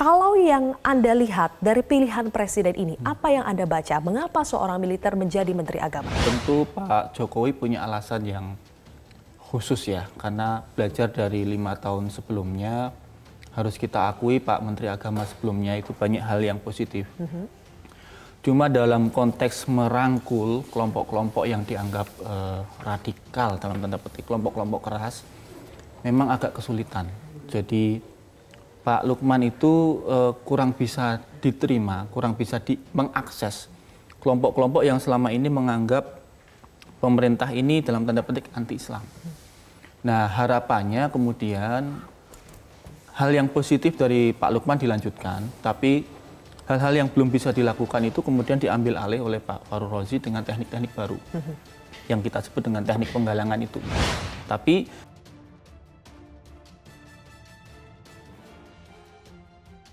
Kalau yang Anda lihat dari pilihan presiden ini, hmm. apa yang Anda baca? Mengapa seorang militer menjadi menteri agama? Tentu Pak Jokowi punya alasan yang khusus ya, karena belajar dari lima tahun sebelumnya harus kita akui Pak Menteri Agama sebelumnya itu banyak hal yang positif. Hmm. Cuma dalam konteks merangkul kelompok-kelompok yang dianggap eh, radikal dalam tanda petik kelompok-kelompok keras, memang agak kesulitan. Jadi Pak Lukman itu uh, kurang bisa diterima, kurang bisa di mengakses kelompok-kelompok yang selama ini menganggap pemerintah ini dalam tanda petik anti-Islam. Nah, harapannya kemudian hal yang positif dari Pak Lukman dilanjutkan, tapi hal-hal yang belum bisa dilakukan itu kemudian diambil alih oleh Pak Faru Rozi dengan teknik-teknik baru mhm. yang kita sebut dengan teknik penggalangan itu. Tapi